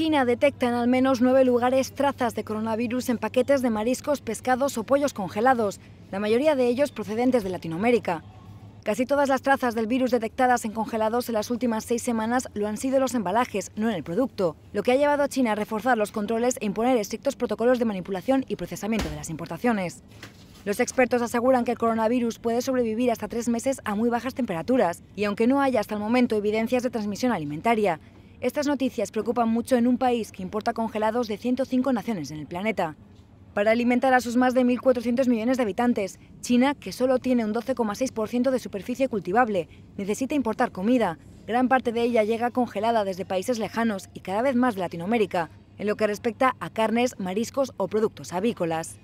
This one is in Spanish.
China detecta en al menos nueve lugares trazas de coronavirus en paquetes de mariscos, pescados o pollos congelados, la mayoría de ellos procedentes de Latinoamérica. Casi todas las trazas del virus detectadas en congelados en las últimas seis semanas lo han sido en los embalajes, no en el producto, lo que ha llevado a China a reforzar los controles e imponer estrictos protocolos de manipulación y procesamiento de las importaciones. Los expertos aseguran que el coronavirus puede sobrevivir hasta tres meses a muy bajas temperaturas, y aunque no haya hasta el momento evidencias de transmisión alimentaria, estas noticias preocupan mucho en un país que importa congelados de 105 naciones en el planeta. Para alimentar a sus más de 1.400 millones de habitantes, China, que solo tiene un 12,6% de superficie cultivable, necesita importar comida. Gran parte de ella llega congelada desde países lejanos y cada vez más de Latinoamérica, en lo que respecta a carnes, mariscos o productos avícolas.